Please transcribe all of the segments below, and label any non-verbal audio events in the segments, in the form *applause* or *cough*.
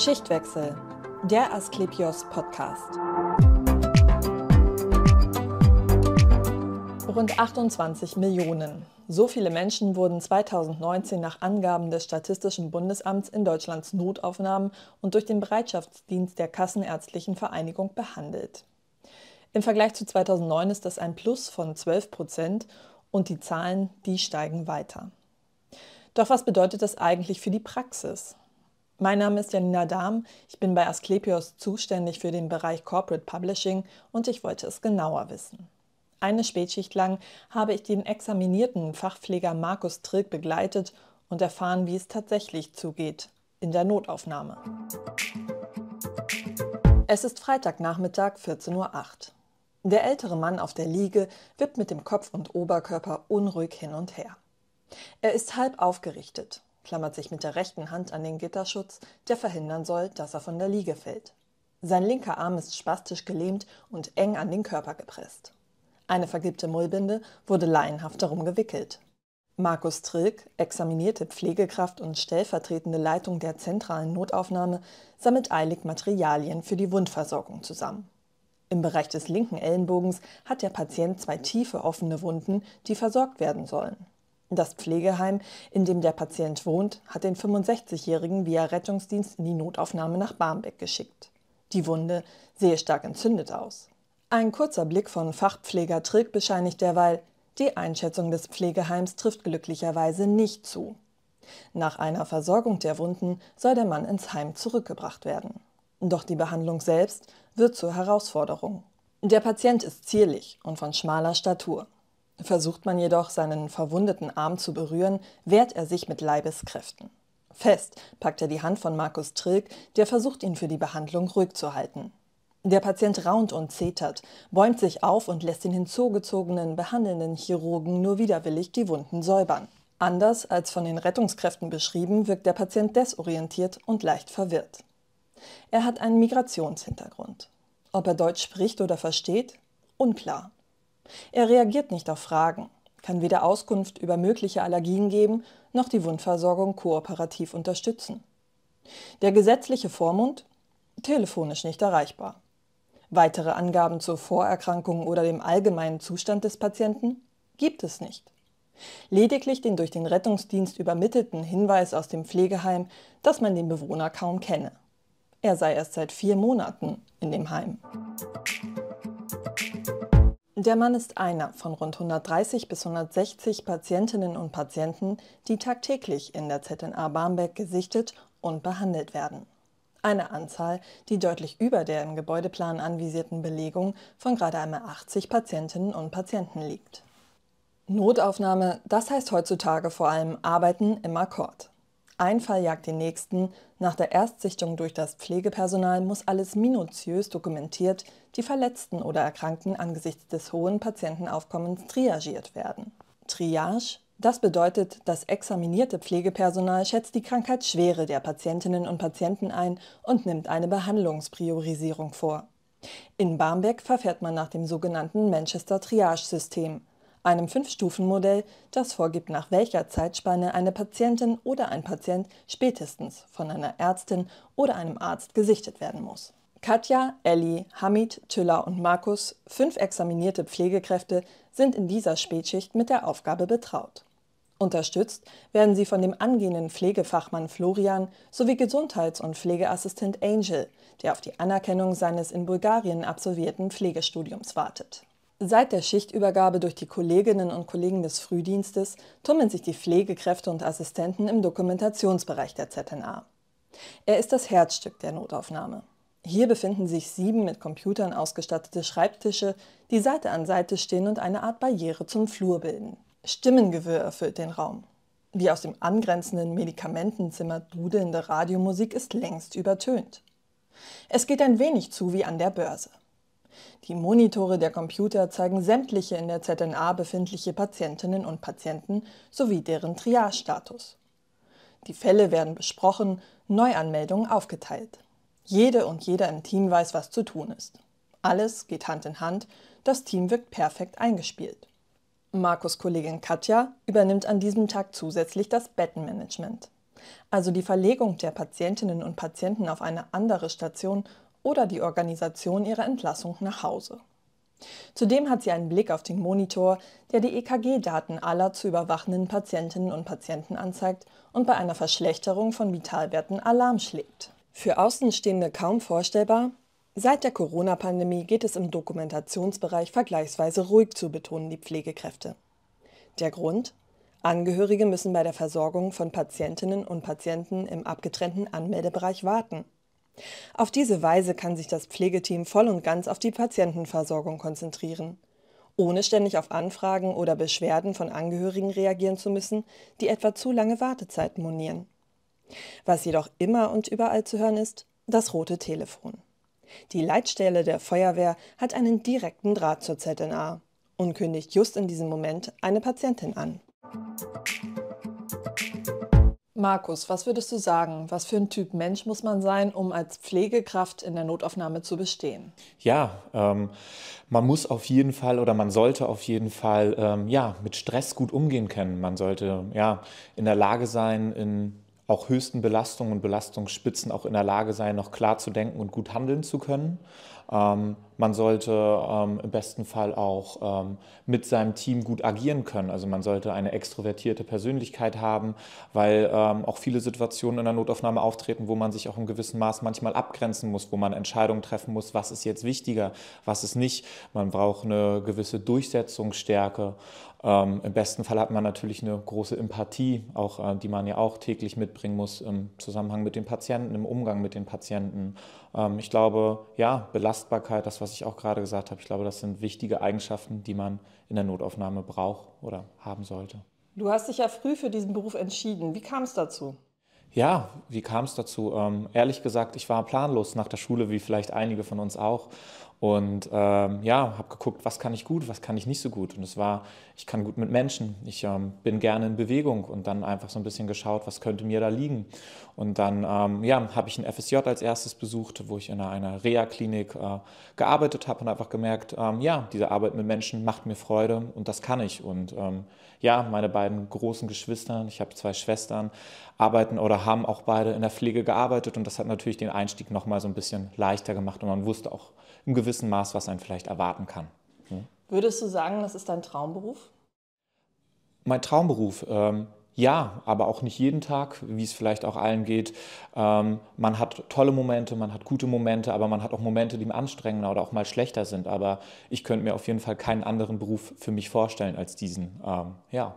Schichtwechsel, der Asklepios Podcast. Rund 28 Millionen. So viele Menschen wurden 2019 nach Angaben des Statistischen Bundesamts in Deutschlands Notaufnahmen und durch den Bereitschaftsdienst der Kassenärztlichen Vereinigung behandelt. Im Vergleich zu 2009 ist das ein Plus von 12 Prozent und die Zahlen, die steigen weiter. Doch was bedeutet das eigentlich für die Praxis? Mein Name ist Janina Dahm, ich bin bei Asklepios zuständig für den Bereich Corporate Publishing und ich wollte es genauer wissen. Eine Spätschicht lang habe ich den examinierten Fachpfleger Markus Trilk begleitet und erfahren, wie es tatsächlich zugeht in der Notaufnahme. Es ist Freitagnachmittag 14.08 Uhr. Der ältere Mann auf der Liege wippt mit dem Kopf und Oberkörper unruhig hin und her. Er ist halb aufgerichtet, klammert sich mit der rechten Hand an den Gitterschutz, der verhindern soll, dass er von der Liege fällt. Sein linker Arm ist spastisch gelähmt und eng an den Körper gepresst. Eine vergilbte Mullbinde wurde laienhaft darum gewickelt. Markus Trilk, examinierte Pflegekraft und stellvertretende Leitung der zentralen Notaufnahme, sammelt eilig Materialien für die Wundversorgung zusammen. Im Bereich des linken Ellenbogens hat der Patient zwei tiefe offene Wunden, die versorgt werden sollen. Das Pflegeheim, in dem der Patient wohnt, hat den 65-Jährigen via Rettungsdienst in die Notaufnahme nach Barmbek geschickt. Die Wunde sehe stark entzündet aus. Ein kurzer Blick von Fachpfleger Trick bescheinigt derweil, die Einschätzung des Pflegeheims trifft glücklicherweise nicht zu. Nach einer Versorgung der Wunden soll der Mann ins Heim zurückgebracht werden. Doch die Behandlung selbst wird zur Herausforderung. Der Patient ist zierlich und von schmaler Statur. Versucht man jedoch, seinen verwundeten Arm zu berühren, wehrt er sich mit Leibeskräften. Fest packt er die Hand von Markus Trilk, der versucht, ihn für die Behandlung ruhig zu halten. Der Patient raunt und zetert, bäumt sich auf und lässt den hinzugezogenen behandelnden Chirurgen nur widerwillig die Wunden säubern. Anders als von den Rettungskräften beschrieben, wirkt der Patient desorientiert und leicht verwirrt. Er hat einen Migrationshintergrund. Ob er Deutsch spricht oder versteht? Unklar. Er reagiert nicht auf Fragen, kann weder Auskunft über mögliche Allergien geben, noch die Wundversorgung kooperativ unterstützen. Der gesetzliche Vormund? Telefonisch nicht erreichbar. Weitere Angaben zur Vorerkrankung oder dem allgemeinen Zustand des Patienten? Gibt es nicht. Lediglich den durch den Rettungsdienst übermittelten Hinweis aus dem Pflegeheim, dass man den Bewohner kaum kenne. Er sei erst seit vier Monaten in dem Heim. Der Mann ist einer von rund 130 bis 160 Patientinnen und Patienten, die tagtäglich in der ZNA Barmbek gesichtet und behandelt werden. Eine Anzahl, die deutlich über der im Gebäudeplan anvisierten Belegung von gerade einmal 80 Patientinnen und Patienten liegt. Notaufnahme, das heißt heutzutage vor allem Arbeiten im Akkord. Ein Fall jagt den nächsten. Nach der Erstsichtung durch das Pflegepersonal muss alles minutiös dokumentiert, die Verletzten oder Erkrankten angesichts des hohen Patientenaufkommens triagiert werden. Triage? Das bedeutet, das examinierte Pflegepersonal schätzt die Krankheitsschwere der Patientinnen und Patienten ein und nimmt eine Behandlungspriorisierung vor. In Barmbek verfährt man nach dem sogenannten Manchester Triage-System einem Fünf-Stufen-Modell, das vorgibt, nach welcher Zeitspanne eine Patientin oder ein Patient spätestens von einer Ärztin oder einem Arzt gesichtet werden muss. Katja, Elli, Hamid, Tüller und Markus, fünf examinierte Pflegekräfte, sind in dieser Spätschicht mit der Aufgabe betraut. Unterstützt werden sie von dem angehenden Pflegefachmann Florian sowie Gesundheits- und Pflegeassistent Angel, der auf die Anerkennung seines in Bulgarien absolvierten Pflegestudiums wartet. Seit der Schichtübergabe durch die Kolleginnen und Kollegen des Frühdienstes tummeln sich die Pflegekräfte und Assistenten im Dokumentationsbereich der ZNA. Er ist das Herzstück der Notaufnahme. Hier befinden sich sieben mit Computern ausgestattete Schreibtische, die Seite an Seite stehen und eine Art Barriere zum Flur bilden. Stimmengewirr erfüllt den Raum. Die aus dem angrenzenden Medikamentenzimmer dudelnde Radiomusik ist längst übertönt. Es geht ein wenig zu wie an der Börse. Die Monitore der Computer zeigen sämtliche in der ZNA befindliche Patientinnen und Patienten sowie deren Triage-Status. Die Fälle werden besprochen, Neuanmeldungen aufgeteilt. Jede und jeder im Team weiß, was zu tun ist. Alles geht Hand in Hand, das Team wirkt perfekt eingespielt. Markus Kollegin Katja übernimmt an diesem Tag zusätzlich das Bettenmanagement. Also die Verlegung der Patientinnen und Patienten auf eine andere Station oder die Organisation ihrer Entlassung nach Hause. Zudem hat sie einen Blick auf den Monitor, der die EKG-Daten aller zu überwachenden Patientinnen und Patienten anzeigt und bei einer Verschlechterung von Vitalwerten Alarm schlägt. Für Außenstehende kaum vorstellbar, seit der Corona-Pandemie geht es im Dokumentationsbereich vergleichsweise ruhig zu, betonen die Pflegekräfte. Der Grund? Angehörige müssen bei der Versorgung von Patientinnen und Patienten im abgetrennten Anmeldebereich warten. Auf diese Weise kann sich das Pflegeteam voll und ganz auf die Patientenversorgung konzentrieren, ohne ständig auf Anfragen oder Beschwerden von Angehörigen reagieren zu müssen, die etwa zu lange Wartezeiten monieren. Was jedoch immer und überall zu hören ist, das rote Telefon. Die Leitstelle der Feuerwehr hat einen direkten Draht zur ZNA und kündigt just in diesem Moment eine Patientin an. Markus, was würdest du sagen? Was für ein Typ Mensch muss man sein, um als Pflegekraft in der Notaufnahme zu bestehen? Ja, ähm, man muss auf jeden Fall oder man sollte auf jeden Fall ähm, ja, mit Stress gut umgehen können. Man sollte ja, in der Lage sein, in auch höchsten Belastungen und Belastungsspitzen auch in der Lage sein, noch klar zu denken und gut handeln zu können. Ähm, man sollte ähm, im besten Fall auch ähm, mit seinem Team gut agieren können. Also man sollte eine extrovertierte Persönlichkeit haben, weil ähm, auch viele Situationen in der Notaufnahme auftreten, wo man sich auch in gewissem Maß manchmal abgrenzen muss, wo man Entscheidungen treffen muss, was ist jetzt wichtiger, was ist nicht. Man braucht eine gewisse Durchsetzungsstärke. Ähm, Im besten Fall hat man natürlich eine große Empathie, auch äh, die man ja auch täglich mitbringen muss im Zusammenhang mit den Patienten, im Umgang mit den Patienten. Ähm, ich glaube, ja, Belastbarkeit, das, was was ich auch gerade gesagt habe. Ich glaube, das sind wichtige Eigenschaften, die man in der Notaufnahme braucht oder haben sollte. Du hast dich ja früh für diesen Beruf entschieden. Wie kam es dazu? Ja, wie kam es dazu? Ähm, ehrlich gesagt, ich war planlos nach der Schule, wie vielleicht einige von uns auch. Und ähm, ja, habe geguckt, was kann ich gut, was kann ich nicht so gut. Und es war, ich kann gut mit Menschen, ich ähm, bin gerne in Bewegung und dann einfach so ein bisschen geschaut, was könnte mir da liegen. Und dann ähm, ja, habe ich ein FSJ als erstes besucht, wo ich in einer, einer Reha-Klinik äh, gearbeitet habe und einfach gemerkt, ähm, ja, diese Arbeit mit Menschen macht mir Freude und das kann ich. Und ähm, ja, meine beiden großen Geschwister, ich habe zwei Schwestern, arbeiten oder haben auch beide in der Pflege gearbeitet und das hat natürlich den Einstieg nochmal so ein bisschen leichter gemacht und man wusste auch, im gewissen Maß, was einen vielleicht erwarten kann. Hm? Würdest du sagen, das ist dein Traumberuf? Mein Traumberuf, ähm, ja, aber auch nicht jeden Tag, wie es vielleicht auch allen geht. Ähm, man hat tolle Momente, man hat gute Momente, aber man hat auch Momente, die anstrengender oder auch mal schlechter sind. Aber ich könnte mir auf jeden Fall keinen anderen Beruf für mich vorstellen als diesen. Ähm, ja.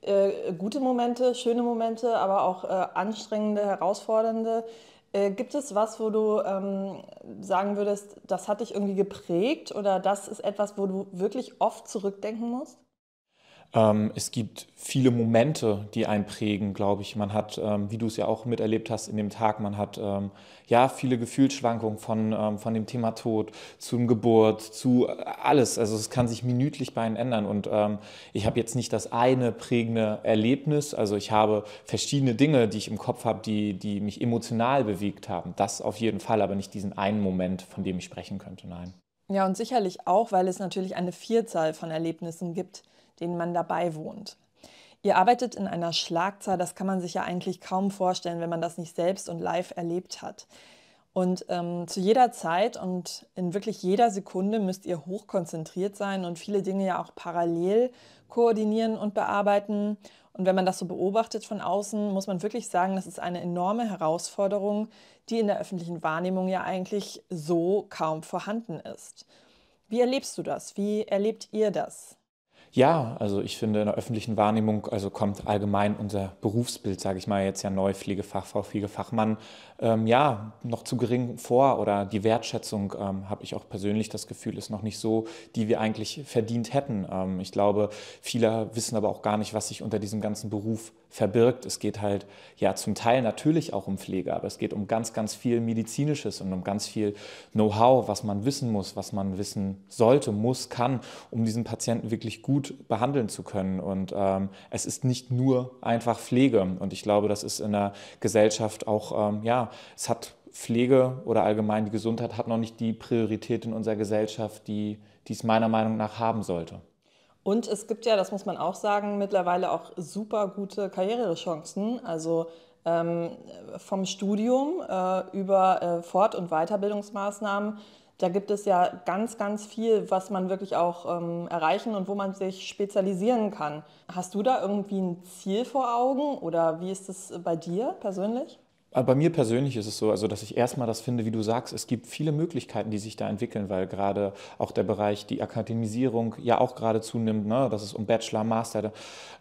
Äh, gute Momente, schöne Momente, aber auch äh, anstrengende, herausfordernde. Äh, gibt es was, wo du ähm, sagen würdest, das hat dich irgendwie geprägt oder das ist etwas, wo du wirklich oft zurückdenken musst? Ähm, es gibt viele Momente, die einen prägen, glaube ich. Man hat, ähm, wie du es ja auch miterlebt hast in dem Tag, man hat ähm, ja viele Gefühlsschwankungen von, ähm, von dem Thema Tod zum Geburt, zu äh, alles. Also es kann sich minütlich bei einem ändern. Und ähm, ich habe jetzt nicht das eine prägende Erlebnis. Also ich habe verschiedene Dinge, die ich im Kopf habe, die, die mich emotional bewegt haben. Das auf jeden Fall, aber nicht diesen einen Moment, von dem ich sprechen könnte, nein. Ja, und sicherlich auch, weil es natürlich eine Vielzahl von Erlebnissen gibt denen man dabei wohnt. Ihr arbeitet in einer Schlagzahl, das kann man sich ja eigentlich kaum vorstellen, wenn man das nicht selbst und live erlebt hat. Und ähm, zu jeder Zeit und in wirklich jeder Sekunde müsst ihr hochkonzentriert sein und viele Dinge ja auch parallel koordinieren und bearbeiten. Und wenn man das so beobachtet von außen, muss man wirklich sagen, das ist eine enorme Herausforderung, die in der öffentlichen Wahrnehmung ja eigentlich so kaum vorhanden ist. Wie erlebst du das? Wie erlebt ihr das? Ja, also ich finde in der öffentlichen Wahrnehmung, also kommt allgemein unser Berufsbild, sage ich mal jetzt ja neu, Pflegefachfrau, Pflegefachmann, ähm, ja, noch zu gering vor oder die Wertschätzung ähm, habe ich auch persönlich das Gefühl, ist noch nicht so, die wir eigentlich verdient hätten. Ähm, ich glaube, viele wissen aber auch gar nicht, was sich unter diesem ganzen Beruf verbirgt. Es geht halt ja zum Teil natürlich auch um Pflege, aber es geht um ganz, ganz viel Medizinisches und um ganz viel Know-how, was man wissen muss, was man wissen sollte, muss, kann, um diesen Patienten wirklich gut gut behandeln zu können. Und ähm, es ist nicht nur einfach Pflege. Und ich glaube, das ist in der Gesellschaft auch, ähm, ja, es hat Pflege oder allgemein die Gesundheit hat noch nicht die Priorität in unserer Gesellschaft, die, die es meiner Meinung nach haben sollte. Und es gibt ja, das muss man auch sagen, mittlerweile auch super gute Karrierechancen. Also ähm, vom Studium äh, über äh, Fort- und Weiterbildungsmaßnahmen da gibt es ja ganz, ganz viel, was man wirklich auch ähm, erreichen und wo man sich spezialisieren kann. Hast du da irgendwie ein Ziel vor Augen oder wie ist es bei dir persönlich? bei mir persönlich ist es so, also dass ich erstmal das finde, wie du sagst, es gibt viele Möglichkeiten, die sich da entwickeln, weil gerade auch der Bereich, die Akademisierung ja auch gerade zunimmt, ne? dass es um Bachelor, Master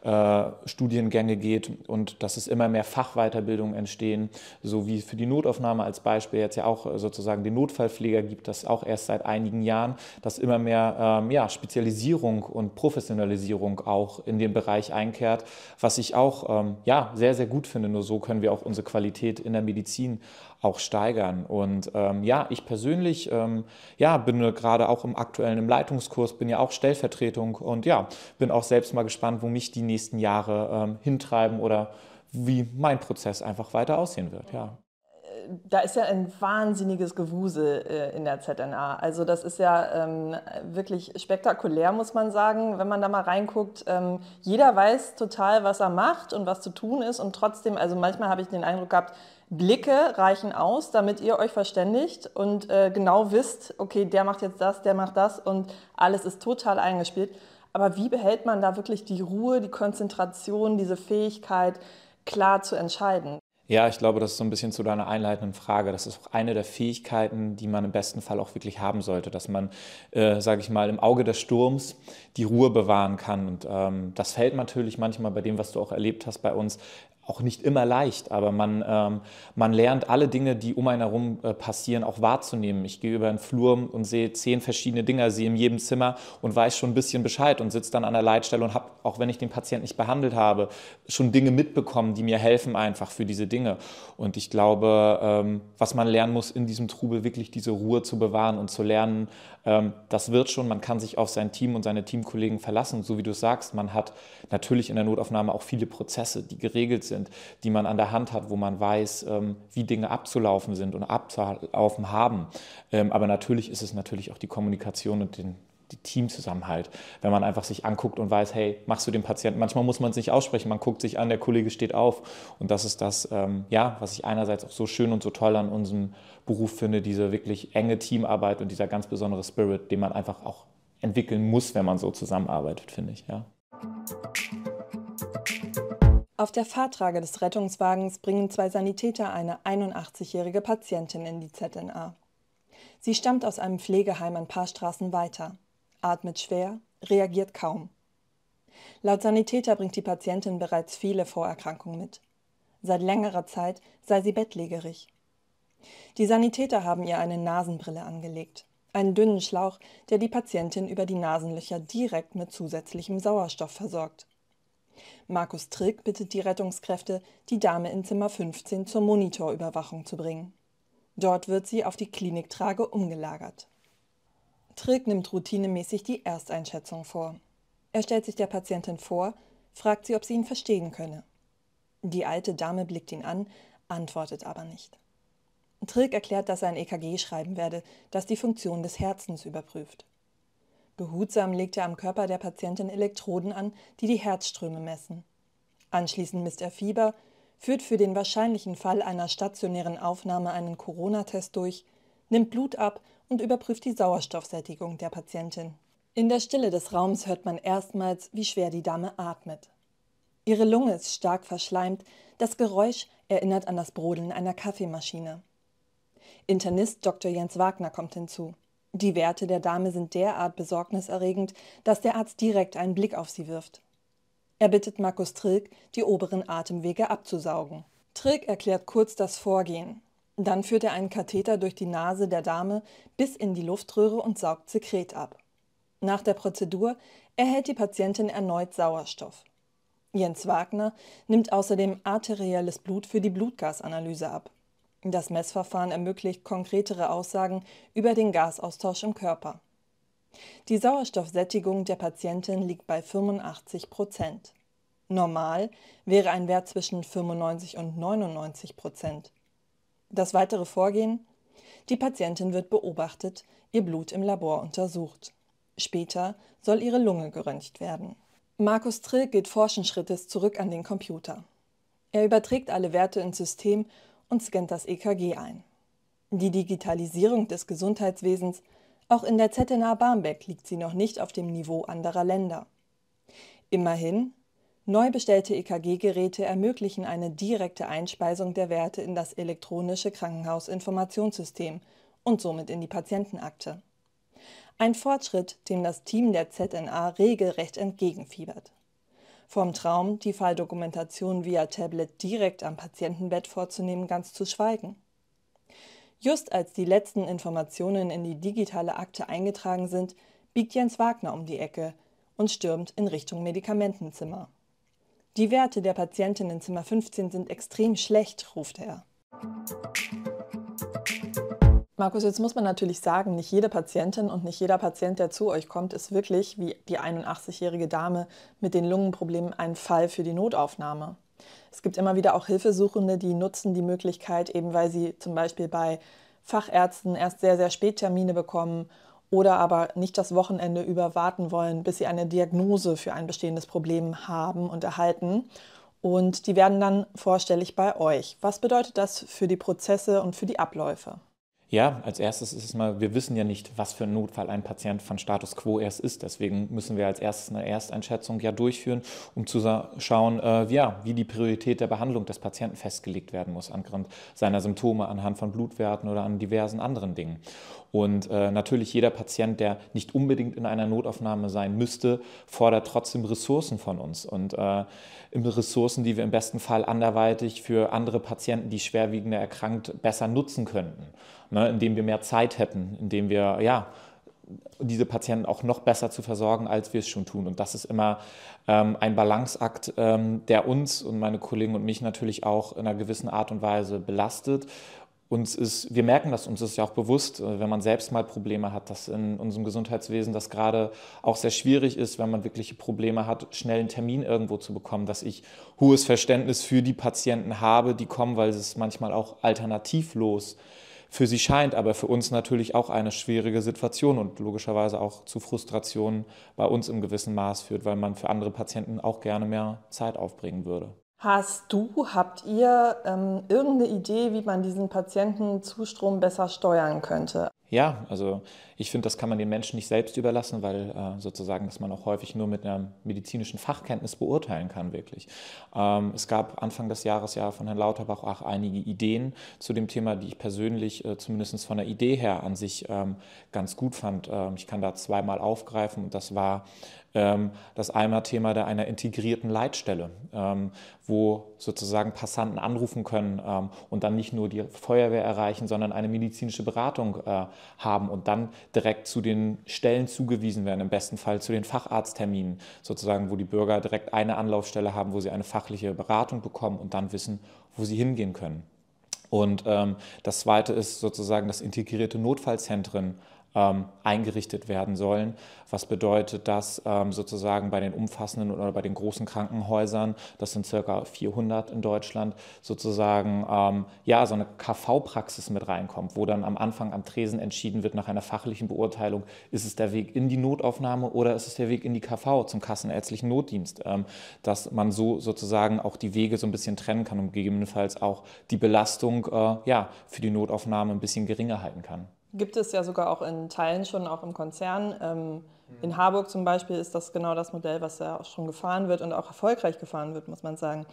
äh, Studiengänge geht und dass es immer mehr Fachweiterbildungen entstehen, so wie für die Notaufnahme als Beispiel jetzt ja auch äh, sozusagen den Notfallpfleger gibt, das auch erst seit einigen Jahren, dass immer mehr ähm, ja, Spezialisierung und Professionalisierung auch in den Bereich einkehrt, was ich auch ähm, ja, sehr, sehr gut finde. Nur so können wir auch unsere Qualität in der Medizin auch steigern. Und ähm, ja, ich persönlich ähm, ja, bin gerade auch im aktuellen im Leitungskurs, bin ja auch Stellvertretung und ja, bin auch selbst mal gespannt, wo mich die nächsten Jahre ähm, hintreiben oder wie mein Prozess einfach weiter aussehen wird. Ja da ist ja ein wahnsinniges Gewusel äh, in der ZNA. Also das ist ja ähm, wirklich spektakulär, muss man sagen, wenn man da mal reinguckt. Ähm, jeder weiß total, was er macht und was zu tun ist. Und trotzdem, also manchmal habe ich den Eindruck gehabt, Blicke reichen aus, damit ihr euch verständigt und äh, genau wisst, okay, der macht jetzt das, der macht das und alles ist total eingespielt. Aber wie behält man da wirklich die Ruhe, die Konzentration, diese Fähigkeit, klar zu entscheiden? Ja, ich glaube, das ist so ein bisschen zu deiner einleitenden Frage. Das ist auch eine der Fähigkeiten, die man im besten Fall auch wirklich haben sollte, dass man, äh, sage ich mal, im Auge des Sturms die Ruhe bewahren kann. Und ähm, das fällt natürlich manchmal bei dem, was du auch erlebt hast bei uns, auch nicht immer leicht, aber man, ähm, man lernt alle Dinge, die um einen herum äh, passieren, auch wahrzunehmen. Ich gehe über einen Flur und sehe zehn verschiedene Dinger, sehe in jedem Zimmer und weiß schon ein bisschen Bescheid und sitze dann an der Leitstelle und habe, auch wenn ich den Patienten nicht behandelt habe, schon Dinge mitbekommen, die mir helfen einfach für diese Dinge. Und ich glaube, ähm, was man lernen muss in diesem Trubel, wirklich diese Ruhe zu bewahren und zu lernen, ähm, das wird schon, man kann sich auf sein Team und seine Teamkollegen verlassen. So wie du sagst, man hat natürlich in der Notaufnahme auch viele Prozesse, die geregelt sind, die man an der Hand hat, wo man weiß, ähm, wie Dinge abzulaufen sind und abzulaufen haben. Ähm, aber natürlich ist es natürlich auch die Kommunikation und den Teamzusammenhalt. Wenn man einfach sich anguckt und weiß, hey, machst du den Patienten? Manchmal muss man es nicht aussprechen, man guckt sich an, der Kollege steht auf. Und das ist das, ähm, ja, was ich einerseits auch so schön und so toll an unserem Beruf finde, diese wirklich enge Teamarbeit und dieser ganz besondere Spirit, den man einfach auch entwickeln muss, wenn man so zusammenarbeitet, finde ich, ja. Auf der Fahrtrage des Rettungswagens bringen zwei Sanitäter eine 81-jährige Patientin in die ZNA. Sie stammt aus einem Pflegeheim ein paar Straßen weiter atmet schwer, reagiert kaum. Laut Sanitäter bringt die Patientin bereits viele Vorerkrankungen mit. Seit längerer Zeit sei sie bettlägerig. Die Sanitäter haben ihr eine Nasenbrille angelegt, einen dünnen Schlauch, der die Patientin über die Nasenlöcher direkt mit zusätzlichem Sauerstoff versorgt. Markus Trick bittet die Rettungskräfte, die Dame in Zimmer 15 zur Monitorüberwachung zu bringen. Dort wird sie auf die Kliniktrage umgelagert. Trick nimmt routinemäßig die Ersteinschätzung vor. Er stellt sich der Patientin vor, fragt sie, ob sie ihn verstehen könne. Die alte Dame blickt ihn an, antwortet aber nicht. Trick erklärt, dass er ein EKG schreiben werde, das die Funktion des Herzens überprüft. Behutsam legt er am Körper der Patientin Elektroden an, die die Herzströme messen. Anschließend misst er Fieber, führt für den wahrscheinlichen Fall einer stationären Aufnahme einen Corona-Test durch, nimmt Blut ab und überprüft die Sauerstoffsättigung der Patientin. In der Stille des Raums hört man erstmals, wie schwer die Dame atmet. Ihre Lunge ist stark verschleimt, das Geräusch erinnert an das Brodeln einer Kaffeemaschine. Internist Dr. Jens Wagner kommt hinzu. Die Werte der Dame sind derart besorgniserregend, dass der Arzt direkt einen Blick auf sie wirft. Er bittet Markus Trilk, die oberen Atemwege abzusaugen. Trilk erklärt kurz das Vorgehen. Dann führt er einen Katheter durch die Nase der Dame bis in die Luftröhre und saugt Sekret ab. Nach der Prozedur erhält die Patientin erneut Sauerstoff. Jens Wagner nimmt außerdem arterielles Blut für die Blutgasanalyse ab. Das Messverfahren ermöglicht konkretere Aussagen über den Gasaustausch im Körper. Die Sauerstoffsättigung der Patientin liegt bei 85 Prozent. Normal wäre ein Wert zwischen 95 und 99 Prozent. Das weitere Vorgehen? Die Patientin wird beobachtet, ihr Blut im Labor untersucht. Später soll ihre Lunge geröntgt werden. Markus Trill geht Forschenschrittes zurück an den Computer. Er überträgt alle Werte ins System und scannt das EKG ein. Die Digitalisierung des Gesundheitswesens, auch in der ZNA Barmbek liegt sie noch nicht auf dem Niveau anderer Länder. Immerhin, Neu bestellte EKG-Geräte ermöglichen eine direkte Einspeisung der Werte in das elektronische Krankenhausinformationssystem und somit in die Patientenakte. Ein Fortschritt, dem das Team der ZNA regelrecht entgegenfiebert. Vom Traum, die Falldokumentation via Tablet direkt am Patientenbett vorzunehmen, ganz zu schweigen. Just als die letzten Informationen in die digitale Akte eingetragen sind, biegt Jens Wagner um die Ecke und stürmt in Richtung Medikamentenzimmer. Die Werte der Patientin in Zimmer 15 sind extrem schlecht, ruft er. Markus, jetzt muss man natürlich sagen, nicht jede Patientin und nicht jeder Patient, der zu euch kommt, ist wirklich, wie die 81-jährige Dame mit den Lungenproblemen, ein Fall für die Notaufnahme. Es gibt immer wieder auch Hilfesuchende, die nutzen die Möglichkeit, eben weil sie zum Beispiel bei Fachärzten erst sehr, sehr spät Termine bekommen oder aber nicht das Wochenende über warten wollen, bis sie eine Diagnose für ein bestehendes Problem haben und erhalten. Und die werden dann vorstellig bei euch. Was bedeutet das für die Prozesse und für die Abläufe? Ja, als erstes ist es mal, wir wissen ja nicht, was für ein Notfall ein Patient von Status quo erst ist. Deswegen müssen wir als erstes eine Ersteinschätzung ja durchführen, um zu schauen, äh, ja, wie die Priorität der Behandlung des Patienten festgelegt werden muss, anhand seiner Symptome, anhand von Blutwerten oder an diversen anderen Dingen. Und äh, natürlich jeder Patient, der nicht unbedingt in einer Notaufnahme sein müsste, fordert trotzdem Ressourcen von uns. Und äh, Ressourcen, die wir im besten Fall anderweitig für andere Patienten, die schwerwiegender erkrankt, besser nutzen könnten ne, indem wir mehr Zeit hätten, indem wir, ja, diese Patienten auch noch besser zu versorgen, als wir es schon tun. Und das ist immer ähm, ein Balanceakt, ähm, der uns und meine Kollegen und mich natürlich auch in einer gewissen Art und Weise belastet. Uns ist, wir merken das, uns ist ja auch bewusst, äh, wenn man selbst mal Probleme hat, dass in unserem Gesundheitswesen das gerade auch sehr schwierig ist, wenn man wirkliche Probleme hat, schnell einen Termin irgendwo zu bekommen, dass ich hohes Verständnis für die Patienten habe, die kommen, weil es manchmal auch alternativlos ist für sie scheint, aber für uns natürlich auch eine schwierige Situation und logischerweise auch zu Frustrationen bei uns im gewissen Maß führt, weil man für andere Patienten auch gerne mehr Zeit aufbringen würde. Hast du, habt ihr ähm, irgendeine Idee, wie man diesen Patientenzustrom besser steuern könnte? ja, also ich finde, das kann man den Menschen nicht selbst überlassen, weil äh, sozusagen dass man auch häufig nur mit einer medizinischen Fachkenntnis beurteilen kann, wirklich. Ähm, es gab Anfang des Jahres ja von Herrn Lauterbach auch einige Ideen zu dem Thema, die ich persönlich äh, zumindest von der Idee her an sich ähm, ganz gut fand. Ähm, ich kann da zweimal aufgreifen und das war ähm, das einmal Thema der einer integrierten Leitstelle, ähm, wo sozusagen Passanten anrufen können ähm, und dann nicht nur die Feuerwehr erreichen, sondern eine medizinische Beratung äh, haben und dann direkt zu den Stellen zugewiesen werden, im besten Fall zu den Facharztterminen, sozusagen, wo die Bürger direkt eine Anlaufstelle haben, wo sie eine fachliche Beratung bekommen und dann wissen, wo sie hingehen können. Und das zweite ist sozusagen, dass integrierte Notfallzentren ähm, eingerichtet werden sollen. Was bedeutet, dass ähm, sozusagen bei den umfassenden oder bei den großen Krankenhäusern, das sind circa 400 in Deutschland, sozusagen ähm, ja so eine KV-Praxis mit reinkommt, wo dann am Anfang am Tresen entschieden wird nach einer fachlichen Beurteilung, ist es der Weg in die Notaufnahme oder ist es der Weg in die KV zum kassenärztlichen Notdienst, ähm, dass man so sozusagen auch die Wege so ein bisschen trennen kann und gegebenenfalls auch die Belastung äh, ja für die Notaufnahme ein bisschen geringer halten kann gibt es ja sogar auch in Teilen schon, auch im Konzern. Ähm, mhm. in Harburg zum Beispiel ist das genau das Modell, was ja auch schon gefahren wird und auch erfolgreich gefahren wird, muss man sagen.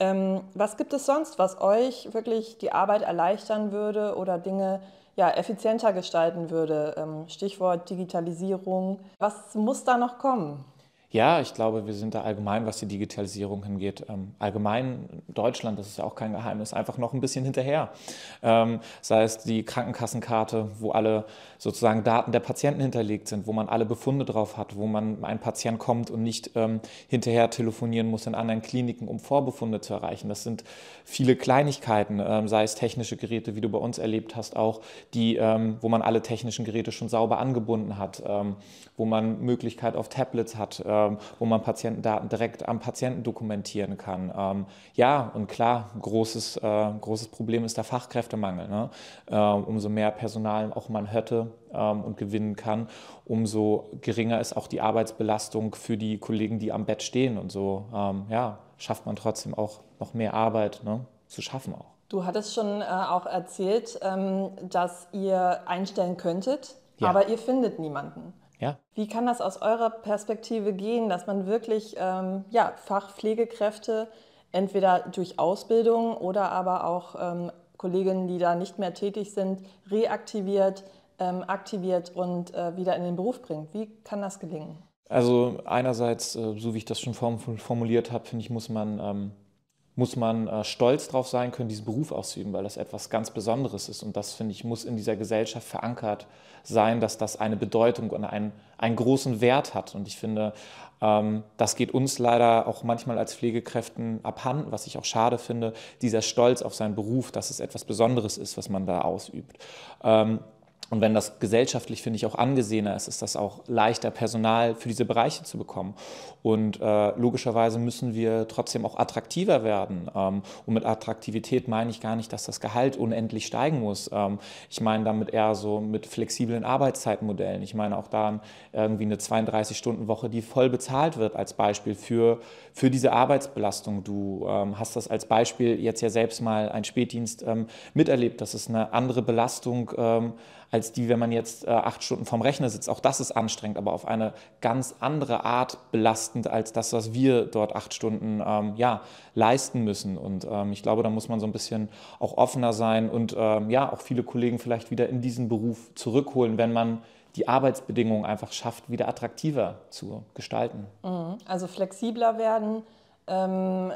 Ähm, was gibt es sonst, was euch wirklich die Arbeit erleichtern würde oder Dinge ja, effizienter gestalten würde? Ähm, Stichwort Digitalisierung. Was muss da noch kommen? Ja, ich glaube, wir sind da allgemein, was die Digitalisierung hingeht, ähm, allgemein Deutschland, das ist ja auch kein Geheimnis, einfach noch ein bisschen hinterher. Ähm, sei es die Krankenkassenkarte, wo alle sozusagen Daten der Patienten hinterlegt sind, wo man alle Befunde drauf hat, wo man ein Patient kommt und nicht ähm, hinterher telefonieren muss in anderen Kliniken, um Vorbefunde zu erreichen. Das sind viele Kleinigkeiten, ähm, sei es technische Geräte, wie du bei uns erlebt hast, auch die, ähm, wo man alle technischen Geräte schon sauber angebunden hat, ähm, wo man Möglichkeit auf Tablets hat ähm, wo man Patientendaten direkt am Patienten dokumentieren kann. Ähm, ja, und klar, großes, äh, großes Problem ist der Fachkräftemangel. Ne? Ähm, umso mehr Personal auch man hätte ähm, und gewinnen kann, umso geringer ist auch die Arbeitsbelastung für die Kollegen, die am Bett stehen. Und so ähm, ja, schafft man trotzdem auch noch mehr Arbeit ne? zu schaffen auch. Du hattest schon äh, auch erzählt, ähm, dass ihr einstellen könntet, ja. aber ihr findet niemanden. Ja. Wie kann das aus eurer Perspektive gehen, dass man wirklich ähm, ja, Fachpflegekräfte entweder durch Ausbildung oder aber auch ähm, Kolleginnen, die da nicht mehr tätig sind, reaktiviert, ähm, aktiviert und äh, wieder in den Beruf bringt? Wie kann das gelingen? Also einerseits, äh, so wie ich das schon formuliert habe, finde ich, muss man ähm, muss man äh, stolz darauf sein können, diesen Beruf auszuüben, weil das etwas ganz Besonderes ist. Und das, finde ich, muss in dieser Gesellschaft verankert sein, dass das eine Bedeutung und einen, einen großen Wert hat. Und ich finde, ähm, das geht uns leider auch manchmal als Pflegekräften abhanden, was ich auch schade finde, dieser Stolz auf seinen Beruf, dass es etwas Besonderes ist, was man da ausübt. Ähm, und wenn das gesellschaftlich, finde ich, auch angesehener ist, ist das auch leichter, Personal für diese Bereiche zu bekommen. Und äh, logischerweise müssen wir trotzdem auch attraktiver werden. Ähm, und mit Attraktivität meine ich gar nicht, dass das Gehalt unendlich steigen muss. Ähm, ich meine damit eher so mit flexiblen Arbeitszeitmodellen. Ich meine auch da irgendwie eine 32-Stunden-Woche, die voll bezahlt wird als Beispiel für, für diese Arbeitsbelastung. Du ähm, hast das als Beispiel jetzt ja selbst mal ein Spätdienst ähm, miterlebt, dass es eine andere Belastung ähm, als die, wenn man jetzt äh, acht Stunden vorm Rechner sitzt. Auch das ist anstrengend, aber auf eine ganz andere Art belastend als das, was wir dort acht Stunden ähm, ja, leisten müssen. Und ähm, ich glaube, da muss man so ein bisschen auch offener sein und ähm, ja, auch viele Kollegen vielleicht wieder in diesen Beruf zurückholen, wenn man die Arbeitsbedingungen einfach schafft, wieder attraktiver zu gestalten. Mhm. Also flexibler werden. Ähm,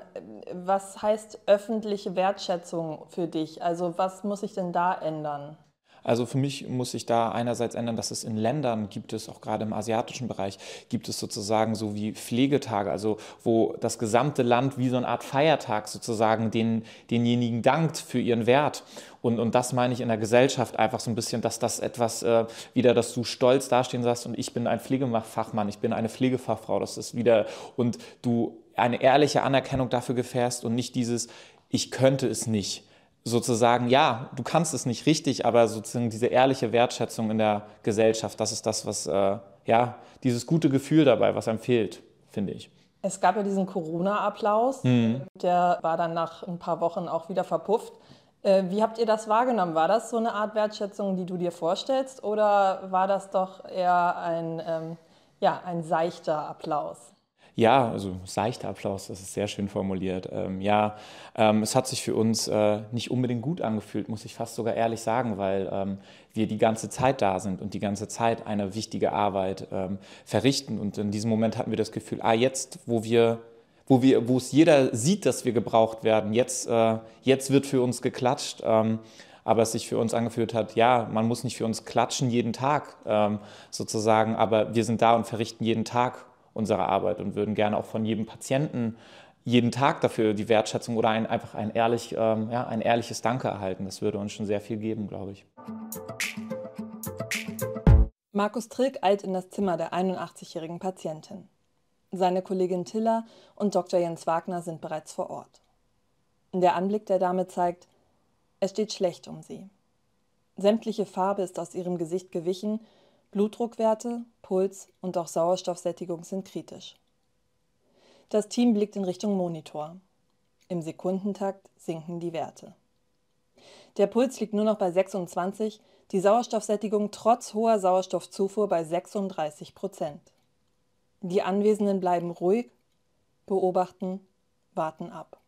was heißt öffentliche Wertschätzung für dich? Also was muss ich denn da ändern? Also für mich muss sich da einerseits ändern, dass es in Ländern gibt es, auch gerade im asiatischen Bereich, gibt es sozusagen so wie Pflegetage, also wo das gesamte Land wie so eine Art Feiertag sozusagen den, denjenigen dankt für ihren Wert. Und, und das meine ich in der Gesellschaft einfach so ein bisschen, dass das etwas äh, wieder, dass du stolz dastehen sagst und ich bin ein Pflegefachmann, ich bin eine Pflegefachfrau, das ist wieder und du eine ehrliche Anerkennung dafür gefährst und nicht dieses, ich könnte es nicht sozusagen, ja, du kannst es nicht richtig, aber sozusagen diese ehrliche Wertschätzung in der Gesellschaft, das ist das, was, äh, ja, dieses gute Gefühl dabei, was einem fehlt, finde ich. Es gab ja diesen Corona-Applaus, mhm. der war dann nach ein paar Wochen auch wieder verpufft. Äh, wie habt ihr das wahrgenommen? War das so eine Art Wertschätzung, die du dir vorstellst, oder war das doch eher ein, ähm, ja, ein seichter Applaus? ja, also seichter Applaus, das ist sehr schön formuliert. Ähm, ja, ähm, es hat sich für uns äh, nicht unbedingt gut angefühlt, muss ich fast sogar ehrlich sagen, weil ähm, wir die ganze Zeit da sind und die ganze Zeit eine wichtige Arbeit ähm, verrichten. Und in diesem Moment hatten wir das Gefühl, ah, jetzt, wo wir wo, wir, wo es jeder sieht, dass wir gebraucht werden. Jetzt, äh, jetzt wird für uns geklatscht, ähm, aber es sich für uns angefühlt hat, ja, man muss nicht für uns klatschen jeden Tag ähm, sozusagen, aber wir sind da und verrichten jeden Tag unserer Arbeit und würden gerne auch von jedem Patienten jeden Tag dafür die Wertschätzung oder ein, einfach ein, ehrlich, ähm, ja, ein ehrliches Danke erhalten. Das würde uns schon sehr viel geben, glaube ich. Markus Trilk eilt in das Zimmer der 81-jährigen Patientin. Seine Kollegin Tiller und Dr. Jens Wagner sind bereits vor Ort. Der Anblick der Dame zeigt, es steht schlecht um sie. Sämtliche Farbe ist aus ihrem Gesicht gewichen Blutdruckwerte, Puls und auch Sauerstoffsättigung sind kritisch. Das Team blickt in Richtung Monitor. Im Sekundentakt sinken die Werte. Der Puls liegt nur noch bei 26, die Sauerstoffsättigung trotz hoher Sauerstoffzufuhr bei 36 Prozent. Die Anwesenden bleiben ruhig, beobachten, warten ab.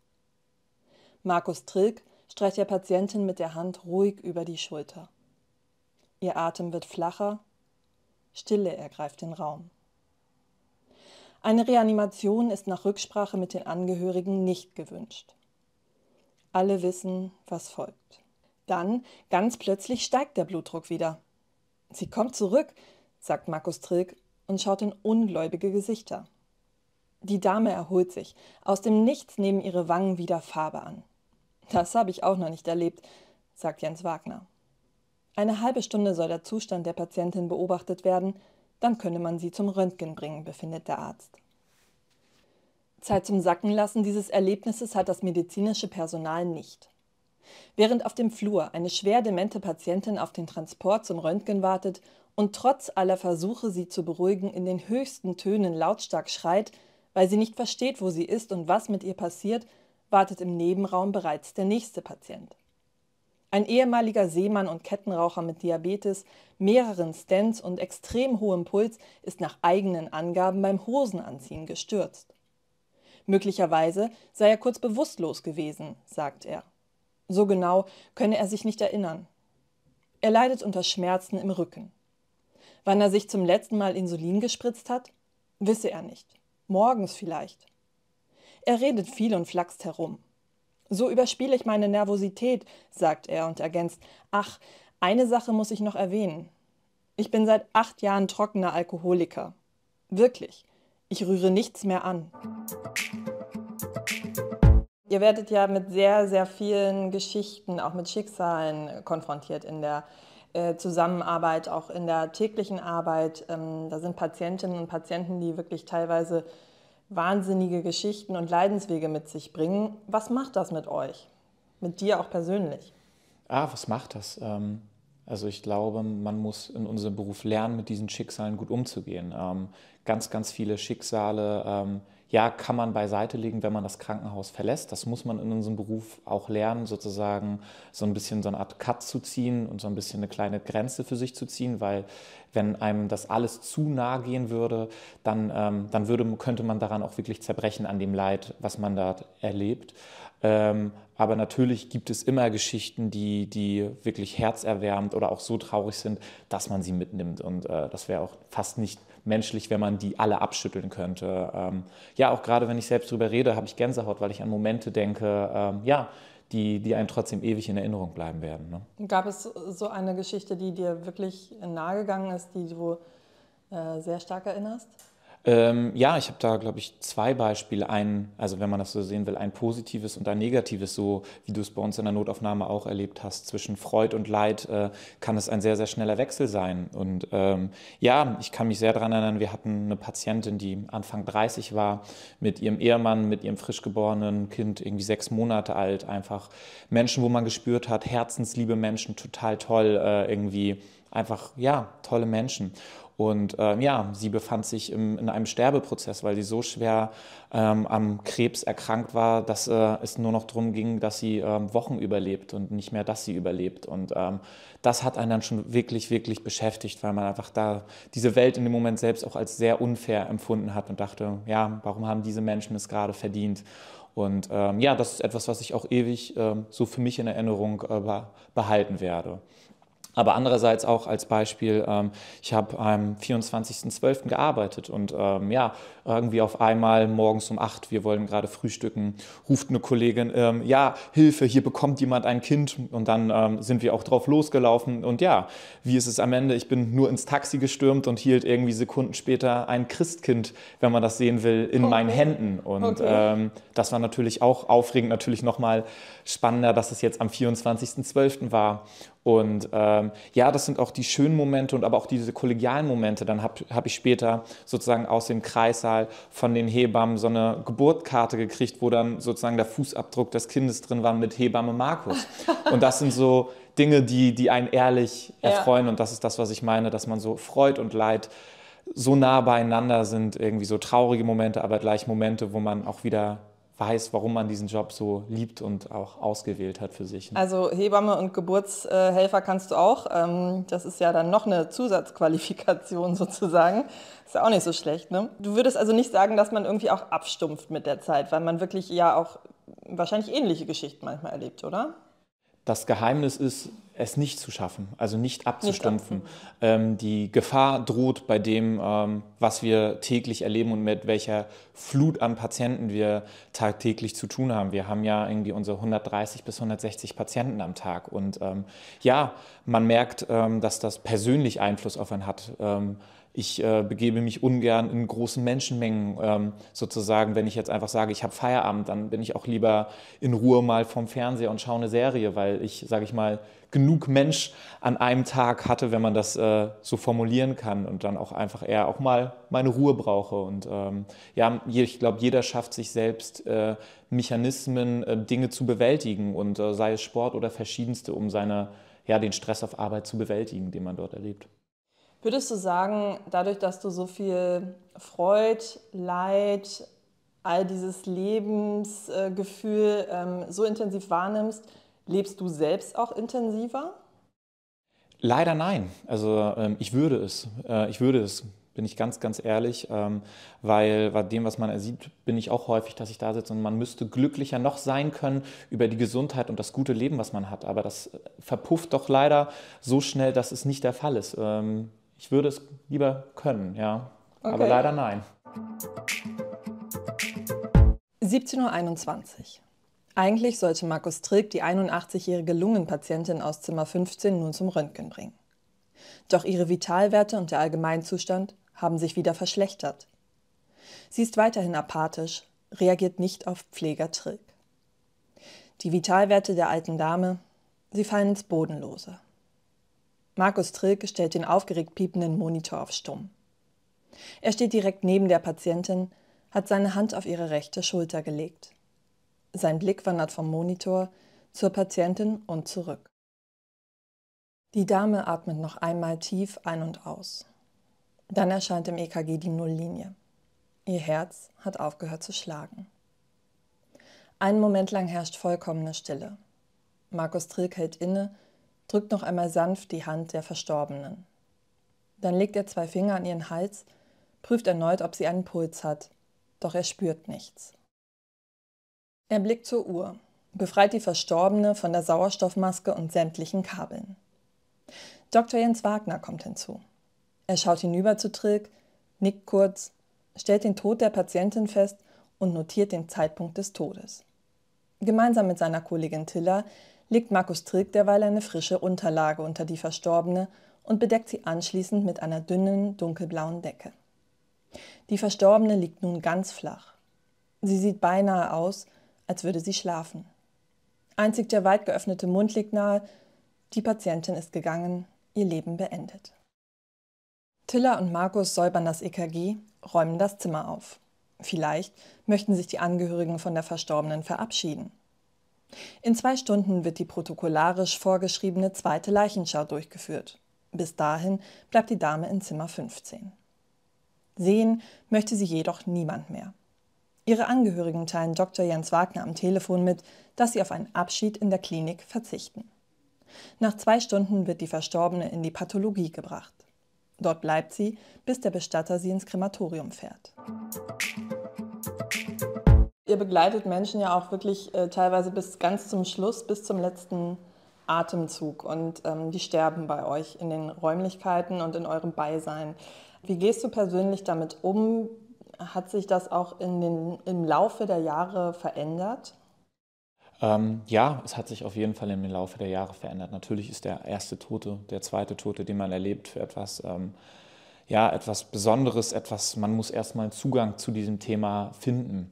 Markus Trilk streicht der Patientin mit der Hand ruhig über die Schulter. Ihr Atem wird flacher Stille ergreift den Raum. Eine Reanimation ist nach Rücksprache mit den Angehörigen nicht gewünscht. Alle wissen, was folgt. Dann, ganz plötzlich, steigt der Blutdruck wieder. Sie kommt zurück, sagt Markus Trilk und schaut in ungläubige Gesichter. Die Dame erholt sich. Aus dem Nichts nehmen ihre Wangen wieder Farbe an. Das habe ich auch noch nicht erlebt, sagt Jens Wagner. Eine halbe Stunde soll der Zustand der Patientin beobachtet werden, dann könne man sie zum Röntgen bringen, befindet der Arzt. Zeit zum Sackenlassen dieses Erlebnisses hat das medizinische Personal nicht. Während auf dem Flur eine schwer demente Patientin auf den Transport zum Röntgen wartet und trotz aller Versuche, sie zu beruhigen, in den höchsten Tönen lautstark schreit, weil sie nicht versteht, wo sie ist und was mit ihr passiert, wartet im Nebenraum bereits der nächste Patient. Ein ehemaliger Seemann und Kettenraucher mit Diabetes, mehreren Stents und extrem hohem Puls ist nach eigenen Angaben beim Hosenanziehen gestürzt. Möglicherweise sei er kurz bewusstlos gewesen, sagt er. So genau könne er sich nicht erinnern. Er leidet unter Schmerzen im Rücken. Wann er sich zum letzten Mal Insulin gespritzt hat, wisse er nicht. Morgens vielleicht. Er redet viel und flaxt herum. So überspiele ich meine Nervosität, sagt er und ergänzt, ach, eine Sache muss ich noch erwähnen. Ich bin seit acht Jahren trockener Alkoholiker. Wirklich. Ich rühre nichts mehr an. Ihr werdet ja mit sehr, sehr vielen Geschichten, auch mit Schicksalen konfrontiert in der äh, Zusammenarbeit, auch in der täglichen Arbeit. Ähm, da sind Patientinnen und Patienten, die wirklich teilweise wahnsinnige Geschichten und Leidenswege mit sich bringen. Was macht das mit euch? Mit dir auch persönlich? Ah, was macht das? Ähm, also ich glaube, man muss in unserem Beruf lernen, mit diesen Schicksalen gut umzugehen. Ähm, ganz, ganz viele Schicksale ähm, ja, kann man beiseite legen, wenn man das Krankenhaus verlässt. Das muss man in unserem Beruf auch lernen, sozusagen so ein bisschen so eine Art Cut zu ziehen und so ein bisschen eine kleine Grenze für sich zu ziehen, weil wenn einem das alles zu nahe gehen würde, dann, ähm, dann würde, könnte man daran auch wirklich zerbrechen, an dem Leid, was man da erlebt. Ähm, aber natürlich gibt es immer Geschichten, die, die wirklich herzerwärmend oder auch so traurig sind, dass man sie mitnimmt. Und äh, das wäre auch fast nicht menschlich, wenn man die alle abschütteln könnte. Ähm, ja, auch gerade wenn ich selbst drüber rede, habe ich Gänsehaut, weil ich an Momente denke, ähm, ja, die, die einem trotzdem ewig in Erinnerung bleiben werden. Ne? Gab es so eine Geschichte, die dir wirklich nahegegangen ist, die du äh, sehr stark erinnerst? Ähm, ja, ich habe da, glaube ich, zwei Beispiele. Ein, also wenn man das so sehen will, ein positives und ein negatives, so wie du es bei uns in der Notaufnahme auch erlebt hast. Zwischen Freud und Leid äh, kann es ein sehr, sehr schneller Wechsel sein. Und ähm, ja, ich kann mich sehr daran erinnern, wir hatten eine Patientin, die Anfang 30 war, mit ihrem Ehemann, mit ihrem frisch geborenen Kind, irgendwie sechs Monate alt, einfach Menschen, wo man gespürt hat, herzensliebe Menschen, total toll, äh, irgendwie einfach, ja, tolle Menschen. Und äh, ja, sie befand sich im, in einem Sterbeprozess, weil sie so schwer ähm, am Krebs erkrankt war, dass äh, es nur noch darum ging, dass sie ähm, Wochen überlebt und nicht mehr, dass sie überlebt. Und ähm, das hat einen dann schon wirklich, wirklich beschäftigt, weil man einfach da diese Welt in dem Moment selbst auch als sehr unfair empfunden hat und dachte, ja, warum haben diese Menschen es gerade verdient? Und ähm, ja, das ist etwas, was ich auch ewig ähm, so für mich in Erinnerung äh, behalten werde. Aber andererseits auch als Beispiel, ähm, ich habe am 24.12. gearbeitet und ähm, ja, irgendwie auf einmal morgens um 8, wir wollen gerade frühstücken, ruft eine Kollegin, ähm, ja, Hilfe, hier bekommt jemand ein Kind und dann ähm, sind wir auch drauf losgelaufen und ja, wie ist es am Ende? Ich bin nur ins Taxi gestürmt und hielt irgendwie Sekunden später ein Christkind, wenn man das sehen will, in okay. Oh meinen Händen und okay. Oh ähm, das war natürlich auch aufregend, natürlich nochmal spannender, dass es jetzt am 24.12. war und ähm, ja, das sind auch die schönen Momente und aber auch diese kollegialen Momente. Dann habe hab ich später sozusagen aus dem Kreissaal von den Hebammen so eine Geburtkarte gekriegt, wo dann sozusagen der Fußabdruck des Kindes drin war mit Hebamme Markus. Und das sind so Dinge, die, die einen ehrlich erfreuen. Ja. Und das ist das, was ich meine, dass man so Freud und Leid so nah beieinander sind, irgendwie so traurige Momente, aber gleich Momente, wo man auch wieder weiß, warum man diesen Job so liebt und auch ausgewählt hat für sich. Ne? Also Hebamme und Geburtshelfer kannst du auch. Ähm, das ist ja dann noch eine Zusatzqualifikation *laughs* sozusagen. Ist ja auch nicht so schlecht. Ne? Du würdest also nicht sagen, dass man irgendwie auch abstumpft mit der Zeit, weil man wirklich ja auch wahrscheinlich ähnliche Geschichten manchmal erlebt, oder? das Geheimnis ist, es nicht zu schaffen, also nicht abzustumpfen. Nicht ähm, die Gefahr droht bei dem, ähm, was wir täglich erleben und mit welcher Flut an Patienten wir tagtäglich zu tun haben. Wir haben ja irgendwie unsere 130 bis 160 Patienten am Tag. Und ähm, ja, man merkt, ähm, dass das persönlich Einfluss auf einen hat. Ähm, ich äh, begebe mich ungern in großen Menschenmengen ähm, sozusagen, wenn ich jetzt einfach sage, ich habe Feierabend, dann bin ich auch lieber in Ruhe mal vom Fernseher und schaue eine Serie, weil ich, sage ich mal, genug Mensch an einem Tag hatte, wenn man das äh, so formulieren kann und dann auch einfach eher auch mal meine Ruhe brauche. Und ähm, ja, ich glaube, jeder schafft sich selbst äh, Mechanismen, äh, Dinge zu bewältigen und äh, sei es Sport oder verschiedenste, um seine, ja, den Stress auf Arbeit zu bewältigen, den man dort erlebt. Würdest du sagen, dadurch, dass du so viel Freud, Leid, all dieses Lebensgefühl ähm, so intensiv wahrnimmst, lebst du selbst auch intensiver? Leider nein. Also ähm, ich würde es. Äh, ich würde es bin ich ganz, ganz ehrlich, ähm, weil bei dem, was man sieht, bin ich auch häufig, dass ich da sitze und man müsste glücklicher noch sein können über die Gesundheit und das gute Leben, was man hat. Aber das äh, verpufft doch leider so schnell, dass es nicht der Fall ist. Ähm, ich würde es lieber können, ja. Okay. Aber leider nein. 17.21 Uhr. Eigentlich sollte Markus Trilk die 81-jährige Lungenpatientin aus Zimmer 15 nun zum Röntgen bringen. Doch ihre Vitalwerte und der Allgemeinzustand haben sich wieder verschlechtert. Sie ist weiterhin apathisch, reagiert nicht auf Pfleger Trilk. Die Vitalwerte der alten Dame, sie fallen ins Bodenlose. Markus Trilke stellt den aufgeregt piependen Monitor auf Stumm. Er steht direkt neben der Patientin, hat seine Hand auf ihre rechte Schulter gelegt. Sein Blick wandert vom Monitor zur Patientin und zurück. Die Dame atmet noch einmal tief ein und aus. Dann erscheint im EKG die Nulllinie. Ihr Herz hat aufgehört zu schlagen. Einen Moment lang herrscht vollkommene Stille. Markus Trilk hält inne drückt noch einmal sanft die Hand der Verstorbenen. Dann legt er zwei Finger an ihren Hals, prüft erneut, ob sie einen Puls hat, doch er spürt nichts. Er blickt zur Uhr, befreit die Verstorbene von der Sauerstoffmaske und sämtlichen Kabeln. Dr. Jens Wagner kommt hinzu. Er schaut hinüber zu Trilk, nickt kurz, stellt den Tod der Patientin fest und notiert den Zeitpunkt des Todes. Gemeinsam mit seiner Kollegin Tiller legt Markus Trilk derweil eine frische Unterlage unter die Verstorbene und bedeckt sie anschließend mit einer dünnen, dunkelblauen Decke. Die Verstorbene liegt nun ganz flach. Sie sieht beinahe aus, als würde sie schlafen. Einzig der weit geöffnete Mund liegt nahe, die Patientin ist gegangen, ihr Leben beendet. Tilla und Markus säubern das EKG, räumen das Zimmer auf. Vielleicht möchten sich die Angehörigen von der Verstorbenen verabschieden. In zwei Stunden wird die protokollarisch vorgeschriebene zweite Leichenschau durchgeführt. Bis dahin bleibt die Dame in Zimmer 15. Sehen möchte sie jedoch niemand mehr. Ihre Angehörigen teilen Dr. Jens Wagner am Telefon mit, dass sie auf einen Abschied in der Klinik verzichten. Nach zwei Stunden wird die Verstorbene in die Pathologie gebracht. Dort bleibt sie, bis der Bestatter sie ins Krematorium fährt ihr begleitet Menschen ja auch wirklich äh, teilweise bis ganz zum Schluss, bis zum letzten Atemzug. Und ähm, die sterben bei euch in den Räumlichkeiten und in eurem Beisein. Wie gehst du persönlich damit um? Hat sich das auch in den, im Laufe der Jahre verändert? Ähm, ja, es hat sich auf jeden Fall im Laufe der Jahre verändert. Natürlich ist der erste Tote, der zweite Tote, den man erlebt, für etwas, ähm, ja, etwas Besonderes, etwas, man muss erstmal Zugang zu diesem Thema finden.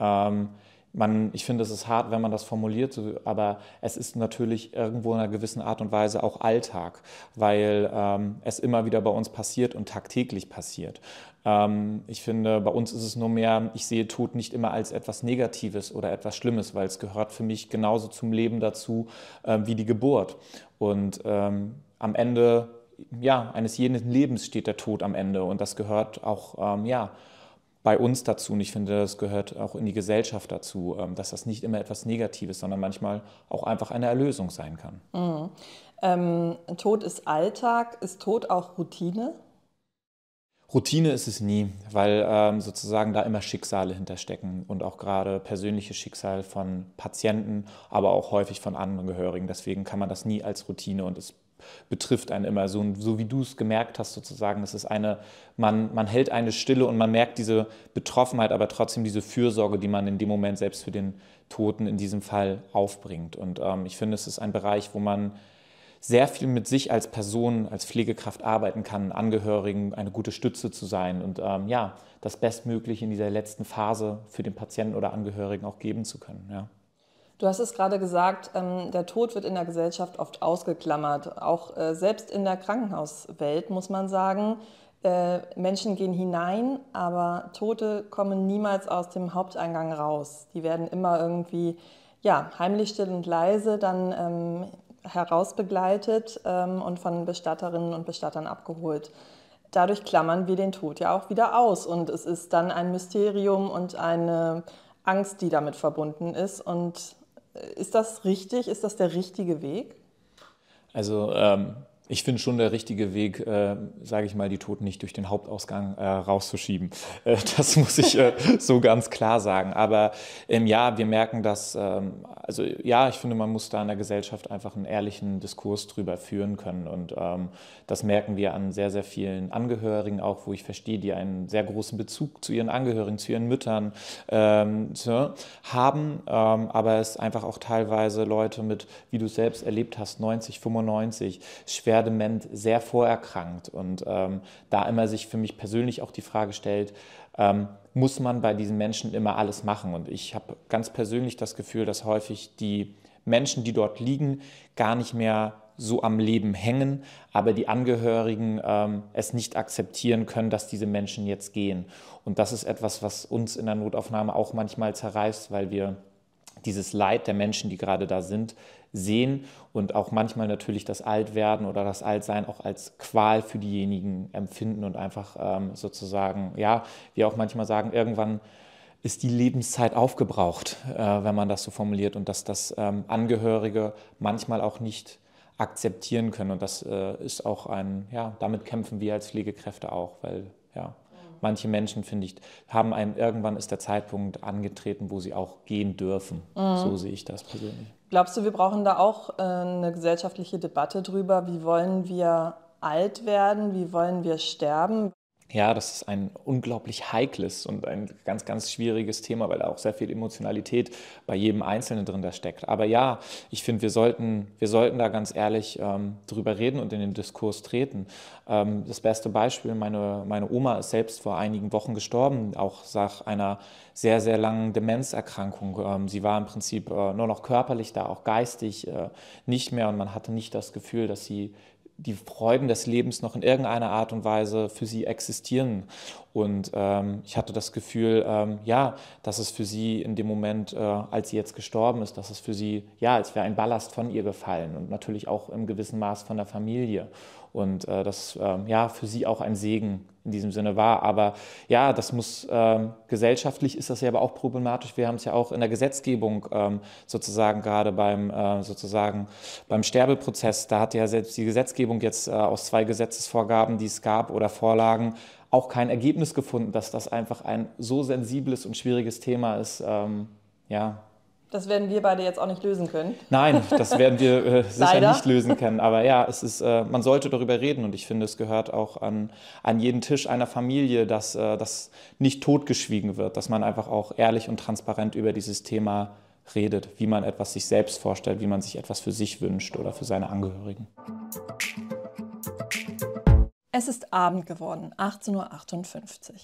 Ähm, man, ich finde, es ist hart, wenn man das formuliert, aber es ist natürlich irgendwo in einer gewissen Art und Weise auch Alltag, weil ähm, es immer wieder bei uns passiert und tagtäglich passiert. Ähm, ich finde, bei uns ist es nur mehr, ich sehe Tod nicht immer als etwas Negatives oder etwas Schlimmes, weil es gehört für mich genauso zum Leben dazu äh, wie die Geburt. Und ähm, am Ende ja, eines jeden Lebens steht der Tod am Ende und das gehört auch ähm, ja, bei uns dazu. Und ich finde, das gehört auch in die Gesellschaft dazu, ähm, dass das nicht immer etwas Negatives, sondern manchmal auch einfach eine Erlösung sein kann. Mhm. Ähm, Tod ist Alltag. Ist Tod auch Routine? Routine ist es nie, weil ähm, sozusagen da immer Schicksale hinterstecken und auch gerade persönliche Schicksal von Patienten, aber auch häufig von Angehörigen. Deswegen kann man das nie als Routine und es betrifft einen immer. So, so wie du es gemerkt hast, sozusagen. Es ist eine, man, man hält eine Stille und man merkt diese Betroffenheit, aber trotzdem diese Fürsorge, die man in dem Moment selbst für den Toten in diesem Fall aufbringt. Und ähm, ich finde, es ist ein Bereich, wo man sehr viel mit sich als Person, als Pflegekraft arbeiten kann, Angehörigen eine gute Stütze zu sein und ähm, ja, das Bestmögliche in dieser letzten Phase für den Patienten oder Angehörigen auch geben zu können. Ja. Du hast es gerade gesagt, ähm, der Tod wird in der Gesellschaft oft ausgeklammert. Auch äh, selbst in der Krankenhauswelt muss man sagen, äh, Menschen gehen hinein, aber Tote kommen niemals aus dem Haupteingang raus. Die werden immer irgendwie ja, heimlich, still und leise dann ähm, herausbegleitet ähm, und von Bestatterinnen und Bestattern abgeholt. Dadurch klammern wir den Tod ja auch wieder aus und es ist dann ein Mysterium und eine Angst, die damit verbunden ist und ist das richtig? Ist das der richtige Weg? Also ähm, ich finde schon der richtige Weg, äh, sage ich mal, die Toten nicht durch den Hauptausgang äh, rauszuschieben. *laughs* Äh, das muss ich äh, so ganz klar sagen. Aber ähm, ja, wir merken dass ähm, also ja, ich finde, man muss da in der Gesellschaft einfach einen ehrlichen Diskurs drüber führen können. Und ähm, das merken wir an sehr, sehr vielen Angehörigen auch, wo ich verstehe, die einen sehr großen Bezug zu ihren Angehörigen, zu ihren Müttern ähm, zu, haben. Ähm, aber es einfach auch teilweise Leute mit, wie du es selbst erlebt hast, 90, 95, schwer schwer dement, sehr vorerkrankt. Und ähm, da immer sich für mich persönlich auch die Frage stellt, ähm, muss man bei diesen Menschen immer alles machen? Und ich habe ganz persönlich das Gefühl, dass häufig die Menschen, die dort liegen, gar nicht mehr so am Leben hängen, aber die Angehörigen ähm, es nicht akzeptieren können, dass diese Menschen jetzt gehen. Und das ist etwas, was uns in der Notaufnahme auch manchmal zerreißt, weil wir dieses Leid der Menschen, die gerade da sind, sehen und auch manchmal natürlich das Altwerden oder das Altsein auch als Qual für diejenigen empfinden und einfach ähm, sozusagen, ja, wir auch manchmal sagen, irgendwann ist die Lebenszeit aufgebraucht, äh, wenn man das so formuliert und dass das ähm, Angehörige manchmal auch nicht akzeptieren können und das äh, ist auch ein, ja, damit kämpfen wir als Pflegekräfte auch, weil ja, manche Menschen, finde ich, haben einen, irgendwann ist der Zeitpunkt angetreten, wo sie auch gehen dürfen. Mhm. So sehe ich das persönlich. Glaubst du, wir brauchen da auch äh, eine gesellschaftliche Debatte drüber? Wie wollen wir alt werden? Wie wollen wir sterben? Ja, das ist ein unglaublich heikles und ein ganz, ganz schwieriges Thema, weil da auch sehr viel Emotionalität bei jedem Einzelnen drin da steckt. Aber ja, ich finde, wir sollten, wir sollten da ganz ehrlich ähm, drüber reden und in den Diskurs treten. Ähm, das beste Beispiel, meine, meine Oma ist selbst vor einigen Wochen gestorben, auch nach einer sehr, sehr langen Demenzerkrankung. Ähm, sie war im Prinzip äh, nur noch körperlich da, auch geistig äh, nicht mehr und man hatte nicht das Gefühl, dass sie die Freuden des Lebens noch in irgendeiner Art und Weise für sie existieren. Und ähm, ich hatte das Gefühl, ähm, ja, dass es für sie in dem Moment, äh, als sie jetzt gestorben ist, dass es für sie, ja, als wäre ein Ballast von ihr gefallen und natürlich auch im gewissen Maß von der Familie und äh, das ähm, ja für sie auch ein Segen in diesem Sinne war. Aber ja, das muss ähm, gesellschaftlich ist das ja aber auch problematisch. Wir haben es ja auch in der Gesetzgebung ähm, sozusagen gerade beim äh, sozusagen beim Sterbeprozess. Da hat ja selbst die Gesetzgebung jetzt äh, aus zwei Gesetzesvorgaben, die es gab oder Vorlagen, auch kein Ergebnis gefunden, dass das einfach ein so sensibles und schwieriges Thema ist. Ähm, ja, das werden wir beide jetzt auch nicht lösen können. Nein, das werden wir äh, *laughs* sicher nicht lösen können. Aber ja, es ist, äh, man sollte darüber reden und ich finde, es gehört auch an, an jeden Tisch einer Familie, dass äh, das nicht totgeschwiegen wird, dass man einfach auch ehrlich und transparent über dieses Thema redet, wie man etwas sich selbst vorstellt, wie man sich etwas für sich wünscht oder für seine Angehörigen. Es ist Abend geworden, 18.58 Uhr.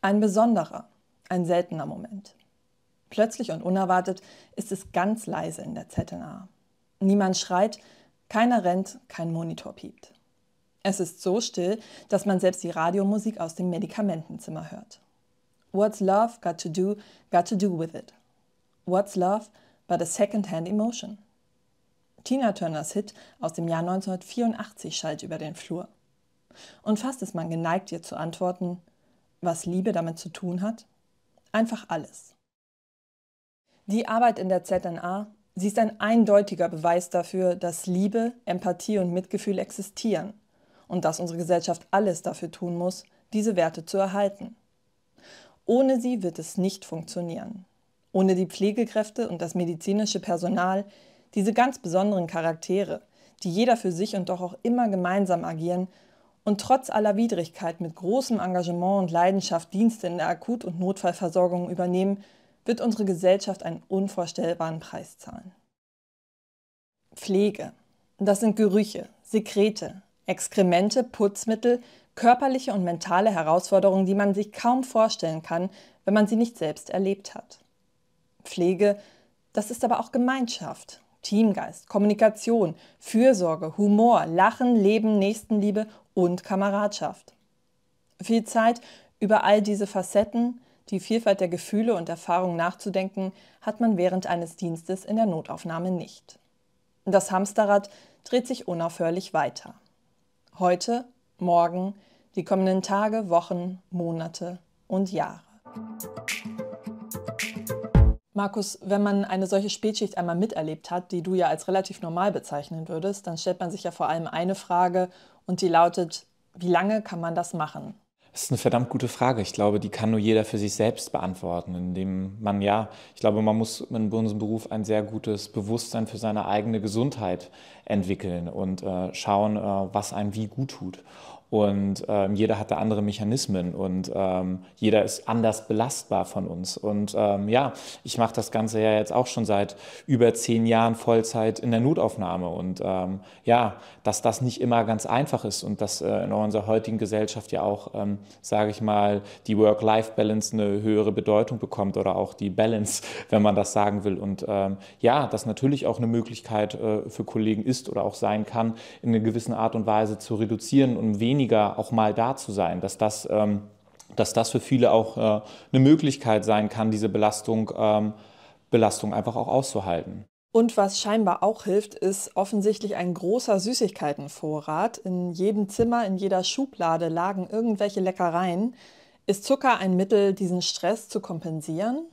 Ein besonderer, ein seltener Moment. Plötzlich und unerwartet ist es ganz leise in der ZNA. Niemand schreit, keiner rennt, kein Monitor piept. Es ist so still, dass man selbst die Radiomusik aus dem Medikamentenzimmer hört. What's love got to do, got to do with it? What's love but a second-hand emotion? Tina Turners Hit aus dem Jahr 1984 schallt über den Flur. Und fast ist man geneigt, ihr zu antworten, was Liebe damit zu tun hat? Einfach alles. Die Arbeit in der ZNA, sie ist ein eindeutiger Beweis dafür, dass Liebe, Empathie und Mitgefühl existieren und dass unsere Gesellschaft alles dafür tun muss, diese Werte zu erhalten. Ohne sie wird es nicht funktionieren. Ohne die Pflegekräfte und das medizinische Personal, diese ganz besonderen Charaktere, die jeder für sich und doch auch immer gemeinsam agieren und trotz aller Widrigkeit mit großem Engagement und Leidenschaft Dienste in der Akut- und Notfallversorgung übernehmen, wird unsere Gesellschaft einen unvorstellbaren Preis zahlen. Pflege. Das sind Gerüche, Sekrete, Exkremente, Putzmittel, körperliche und mentale Herausforderungen, die man sich kaum vorstellen kann, wenn man sie nicht selbst erlebt hat. Pflege, das ist aber auch Gemeinschaft, Teamgeist, Kommunikation, Fürsorge, Humor, Lachen, Leben, Nächstenliebe und Kameradschaft. Viel Zeit, über all diese Facetten die Vielfalt der Gefühle und Erfahrungen nachzudenken, hat man während eines Dienstes in der Notaufnahme nicht. Das Hamsterrad dreht sich unaufhörlich weiter. Heute, morgen, die kommenden Tage, Wochen, Monate und Jahre. Markus, wenn man eine solche Spätschicht einmal miterlebt hat, die du ja als relativ normal bezeichnen würdest, dann stellt man sich ja vor allem eine Frage und die lautet, wie lange kann man das machen? Das ist eine verdammt gute Frage. Ich glaube, die kann nur jeder für sich selbst beantworten, indem man ja, ich glaube, man muss in unserem Beruf ein sehr gutes Bewusstsein für seine eigene Gesundheit entwickeln und äh, schauen, äh, was einem wie gut tut. Und ähm, jeder hat da andere Mechanismen und ähm, jeder ist anders belastbar von uns. Und ähm, ja, ich mache das Ganze ja jetzt auch schon seit über zehn Jahren Vollzeit in der Notaufnahme. Und ähm, ja, dass das nicht immer ganz einfach ist und dass äh, in unserer heutigen Gesellschaft ja auch, ähm, sage ich mal, die Work-Life-Balance eine höhere Bedeutung bekommt oder auch die Balance, *laughs* wenn man das sagen will. Und ähm, ja, das natürlich auch eine Möglichkeit äh, für Kollegen ist oder auch sein kann, in einer gewissen Art und Weise zu reduzieren und weniger weniger auch mal da zu sein, dass das, ähm, dass das für viele auch äh, eine Möglichkeit sein kann, diese Belastung, ähm, Belastung einfach auch auszuhalten. Und was scheinbar auch hilft, ist offensichtlich ein großer Süßigkeitenvorrat. In jedem Zimmer, in jeder Schublade lagen irgendwelche Leckereien. Ist Zucker ein Mittel, diesen Stress zu kompensieren?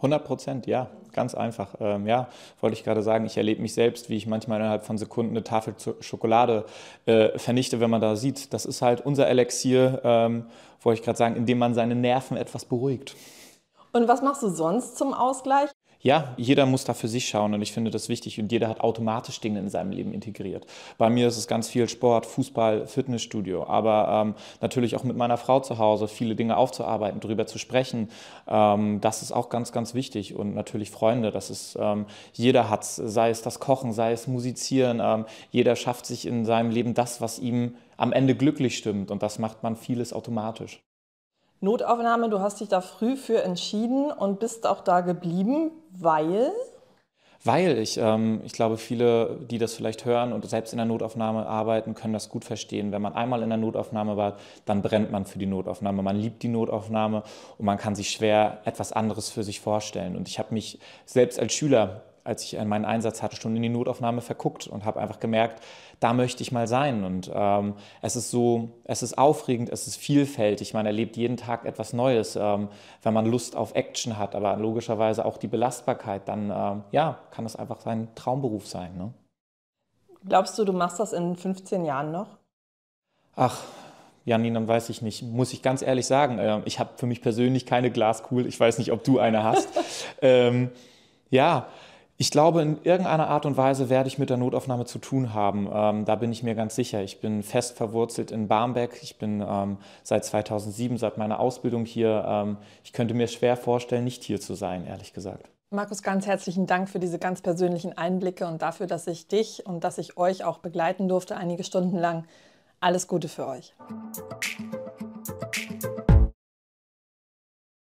100 Prozent, ja, ganz einfach. Ähm, ja, wollte ich gerade sagen, ich erlebe mich selbst, wie ich manchmal innerhalb von Sekunden eine Tafel Schokolade äh, vernichte, wenn man da sieht. Das ist halt unser Elixier, ähm, wollte ich gerade sagen, indem man seine Nerven etwas beruhigt. Und was machst du sonst zum Ausgleich? ja, jeder muss da für sich schauen und ich finde das wichtig und jeder hat automatisch Dinge in seinem Leben integriert. Bei mir ist es ganz viel Sport, Fußball, Fitnessstudio, aber ähm, natürlich auch mit meiner Frau zu Hause viele Dinge aufzuarbeiten, darüber zu sprechen, ähm, das ist auch ganz, ganz wichtig und natürlich Freunde, das ist, ähm, jeder hat sei es das Kochen, sei es Musizieren, ähm, jeder schafft sich in seinem Leben das, was ihm am Ende glücklich stimmt und das macht man vieles automatisch. Notaufnahme, du hast dich da früh für entschieden und bist auch da geblieben, weil? Weil ich, ähm, ich glaube, viele, die das vielleicht hören und selbst in der Notaufnahme arbeiten, können das gut verstehen. Wenn man einmal in der Notaufnahme war, dann brennt man für die Notaufnahme. Man liebt die Notaufnahme und man kann sich schwer etwas anderes für sich vorstellen. Und ich habe mich selbst als Schüler, als ich meinen Einsatz hatte, schon in die Notaufnahme verguckt und habe einfach gemerkt, da möchte ich mal sein. Und ähm, es ist so, es ist aufregend, es ist vielfältig. Man erlebt jeden Tag etwas Neues, ähm, wenn man Lust auf Action hat, aber logischerweise auch die Belastbarkeit, dann ähm, ja, kann das einfach sein Traumberuf sein. Ne? Glaubst du, du machst das in 15 Jahren noch? Ach, Janine, dann weiß ich nicht. Muss ich ganz ehrlich sagen, ähm, ich habe für mich persönlich keine Glaskugel. Ich weiß nicht, ob du eine hast. *laughs* ähm, ja, ich glaube, in irgendeiner Art und Weise werde ich mit der Notaufnahme zu tun haben. Ähm, da bin ich mir ganz sicher. Ich bin fest verwurzelt in Barmbek. Ich bin ähm, seit 2007, seit meiner Ausbildung hier. Ähm, ich könnte mir schwer vorstellen, nicht hier zu sein, ehrlich gesagt. Markus, ganz herzlichen Dank für diese ganz persönlichen Einblicke und dafür, dass ich dich und dass ich euch auch begleiten durfte einige Stunden lang. Alles Gute für euch.